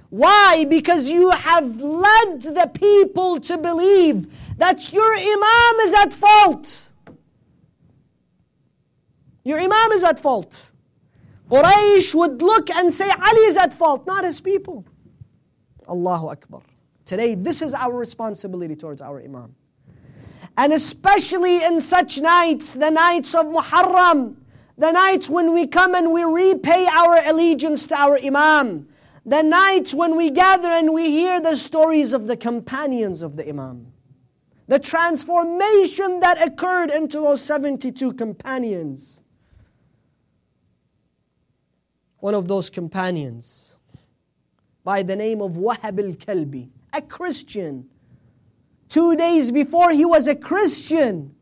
Why? Because you have led the people to believe that your Imam is at fault. Your Imam is at fault. Quraysh would look and say, Ali is at fault, not his people. Allahu Akbar. Today, this is our responsibility towards our Imam. And especially in such nights, the nights of Muharram, the nights when we come and we repay our allegiance to our Imam, the nights when we gather and we hear the stories of the companions of the Imam, the transformation that occurred into those 72 companions. One of those companions by the name of Wahab al Kalbi a Christian. Two days before, he was a Christian.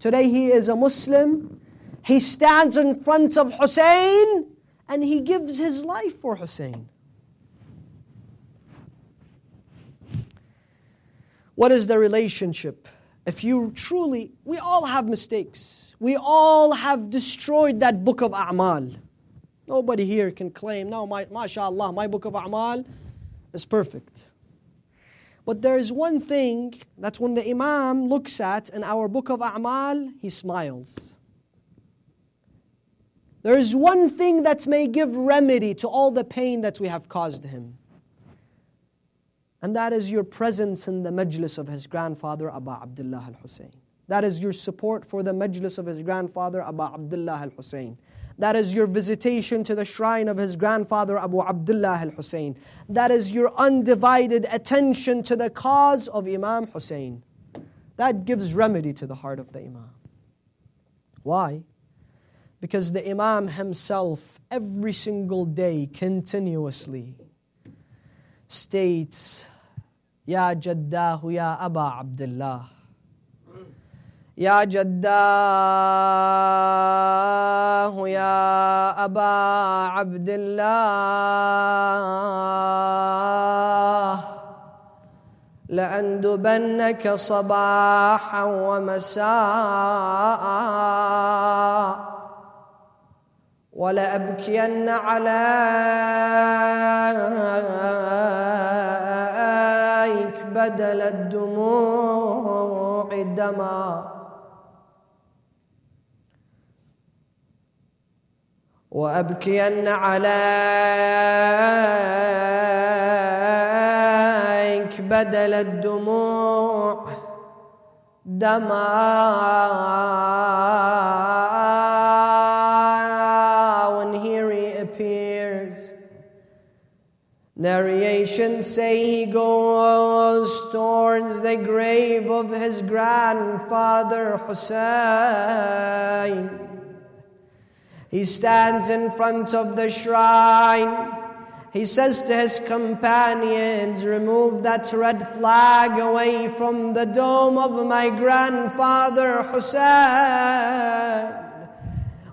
Today, he is a Muslim. He stands in front of Hussein and he gives his life for Hussein. What is the relationship? If you truly, we all have mistakes. We all have destroyed that book of A'mal. Nobody here can claim, no, my, mashallah, my book of A'mal is perfect. But there is one thing that when the Imam looks at in our book of A'mal, he smiles. There is one thing that may give remedy to all the pain that we have caused him. And that is your presence in the majlis of his grandfather, Abu Abdullah al Hussein. That is your support for the majlis of his grandfather, Abu Abdullah al Hussein. That is your visitation to the shrine of his grandfather Abu Abdullah al Hussein. That is your undivided attention to the cause of Imam Hussein. That gives remedy to the heart of the Imam. Why? Because the Imam himself, every single day, continuously states, Ya Jaddahu, Ya Aba Abdullah. يا جداه يا أبا عبد الله لأندبنك صباحا ومساء ولأبكين عليك بدل الدموع دمًا وأبكين عليك بدل الدموع دمع and here he appears narrations say he goes towards the grave of his grandfather Hussein He stands in front of the shrine. He says to his companions, Remove that red flag away from the dome of my grandfather Hussein.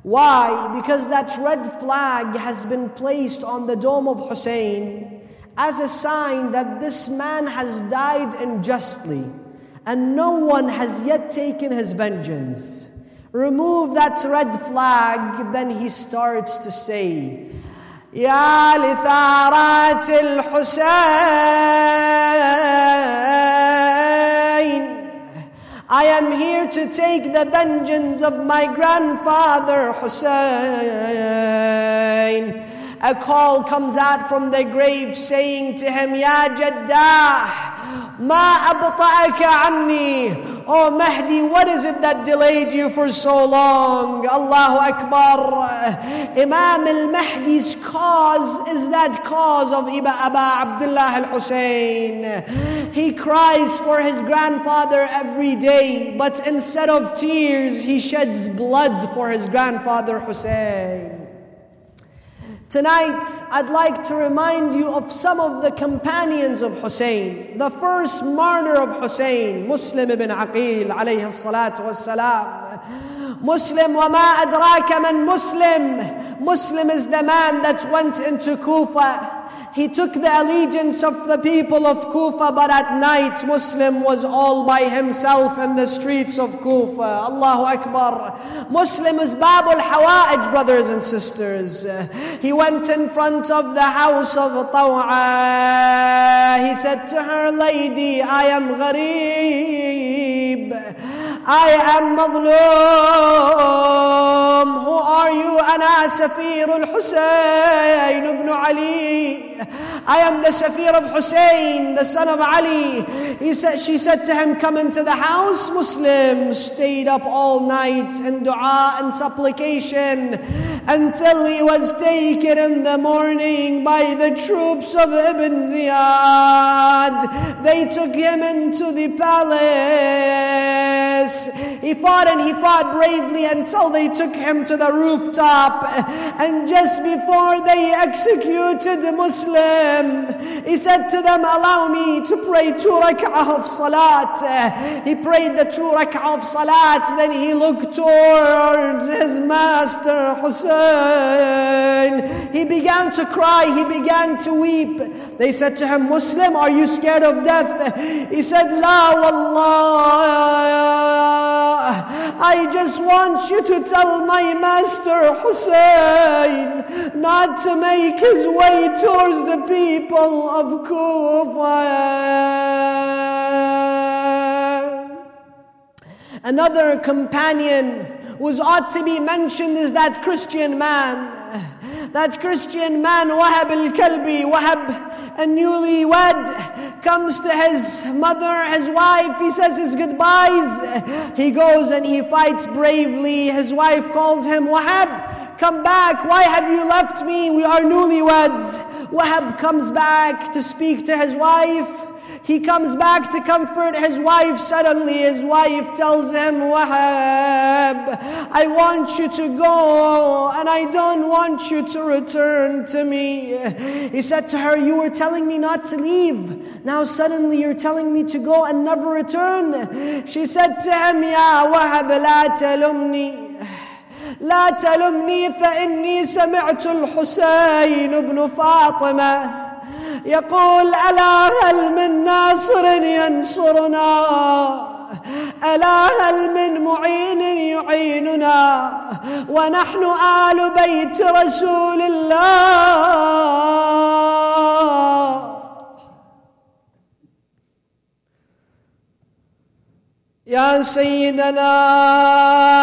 Why? Because that red flag has been placed on the dome of Hussein as a sign that this man has died unjustly and no one has yet taken his vengeance remove that red flag, then he starts to say, يا لثارات الحسين I am here to take the vengeance of my grandfather Hussein. A call comes out from the grave saying to him, Ya Jaddah, ما أبطأك عني Oh Mahdi, what is it that delayed you for so long? Allahu Akbar. Imam al Mahdi's cause is that cause of Iba Aba Abdullah al Hussein. He cries for his grandfather every day, but instead of tears, he sheds blood for his grandfather Hussein. Tonight, I'd like to remind you of some of the companions of Hussein, the first martyr of Hussein, Muslim ibn Aqil, alayhi salatu wassalam. Muslim, wama adraka man Muslim. Muslim is the man that went into Kufa he took the allegiance of the people of Kufa, but at night Muslim was all by himself in the streets of Kufa. Allahu Akbar. Muslim is Babul Hawa'ij, brothers and sisters. He went in front of the house of Taw'a. He said to her, Lady, I am gharib. I am مظلوم. Who are you? أنا سفير الحسين ابن علي I am the Safir of Hussein, the son of Ali. He said, she said to him, Come into the house, Muslim. Stayed up all night in dua and supplication until he was taken in the morning by the troops of Ibn Ziyad. They took him into the palace. He fought and he fought bravely until they took him to the rooftop. And just before they executed the Muslim, Muslim. He said to them, Allow me to pray two rak'ah of salat. He prayed the two rak'ah of salat. Then he looked towards his master, Hussein. He began to cry. He began to weep. They said to him, Muslim, are you scared of death? He said, La wallah. I just want you to tell my master Hussein not to make his way towards the people of Kufa. Another companion was ought to be mentioned is that Christian man. That Christian man, Wahab al-Kalbi, Wahab a newlywed comes to his mother, his wife, he says his goodbyes. He goes and he fights bravely. His wife calls him, Wahab, come back. Why have you left me? We are newlyweds. Wahab comes back to speak to his wife. He comes back to comfort his wife. Suddenly, his wife tells him, Wahab, I want you to go and I don't want you to return to me. He said to her, You were telling me not to leave. Now, suddenly, you're telling me to go and never return. She said to him, Ya Wahab, la talumni. لا تلمني فإني سمعت الحسين بن فاطمة يقول ألا هل من ناصر ينصرنا ألا هل من معين يعيننا ونحن آل بيت رسول الله يا سيدنا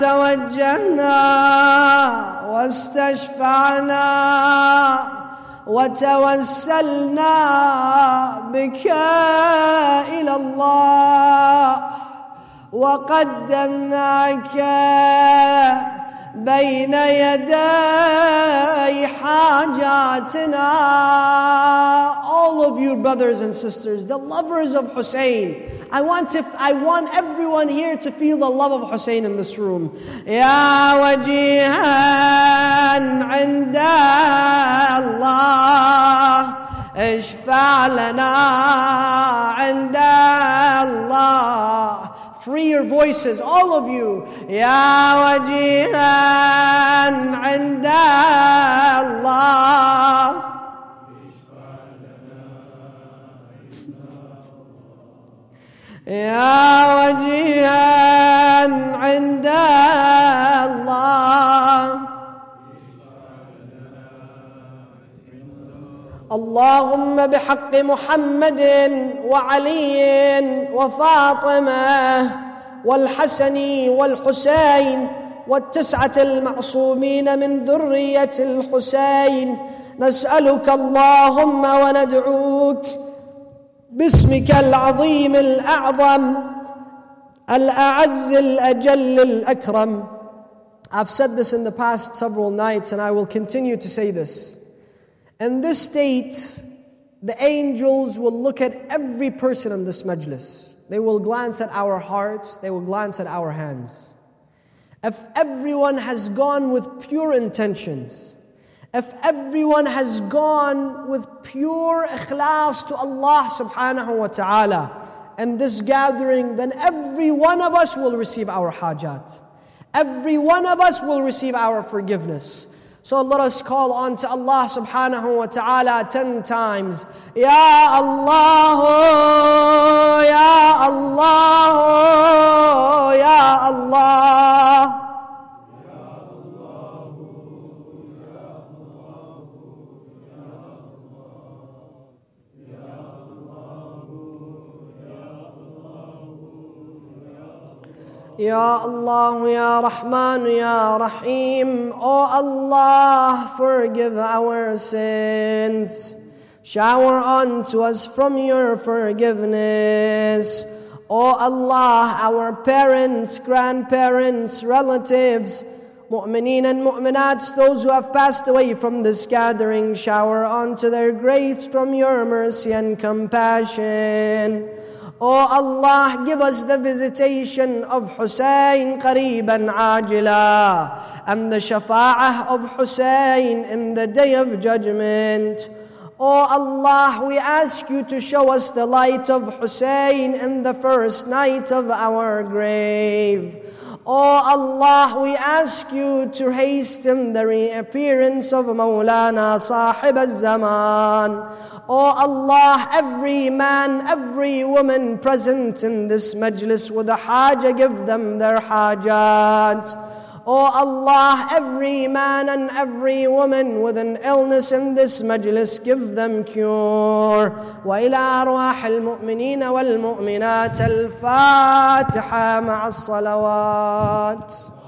توجهنا واستشفعنا وتوسلنا بك الى الله وقدمناك بين يدي حاجاتنا all of you brothers and sisters the lovers of Hussein I want to I want everyone here to feel the love of Hussein in this room. Ya wajihan inda Allah اشفع لنا Allah. Free your voices, all of you. Ya وجيها عند Allah. يا وجيها عند الله اللهم بحق محمد وعلي وفاطمه والحسن والحسين والتسعه المعصومين من ذريه الحسين نسالك اللهم وندعوك باسمك العظيم الاعظم الاعز الاجل الاكرم I've said this in the past several nights and I will continue to say this. In this state, the angels will look at every person in this majlis. They will glance at our hearts, they will glance at our hands. If everyone has gone with pure intentions, if everyone has gone with pure ikhlas to Allah subhanahu wa ta'ala and this gathering, then every one of us will receive our hajat. Every one of us will receive our forgiveness. So let us call on to Allah subhanahu wa ta'ala ten times. Ya Allah, Ya Allah, Ya Allah. Ya Allah, Ya Rahman, Ya Rahim, O oh Allah, forgive our sins. Shower unto us from your forgiveness. O oh Allah, our parents, grandparents, relatives, mu'mineen and mu'minats, those who have passed away from this gathering, shower onto their graves from your mercy and compassion. Oh Allah, give us the visitation of Hussein Qariban Ajila and the Shafa'ah of Hussein in the day of judgment. Oh Allah, we ask you to show us the light of Hussein in the first night of our grave. O oh Allah, we ask you to hasten the reappearance of Maulana Sahib al-Zaman. O oh Allah, every man, every woman present in this majlis with a hajj, give them their hajat. Oh Allah, every man and every woman with an illness in this majlis, give them cure. وإلى أرواح المؤمنين والمؤمنات الفاتحة مع الصلوات.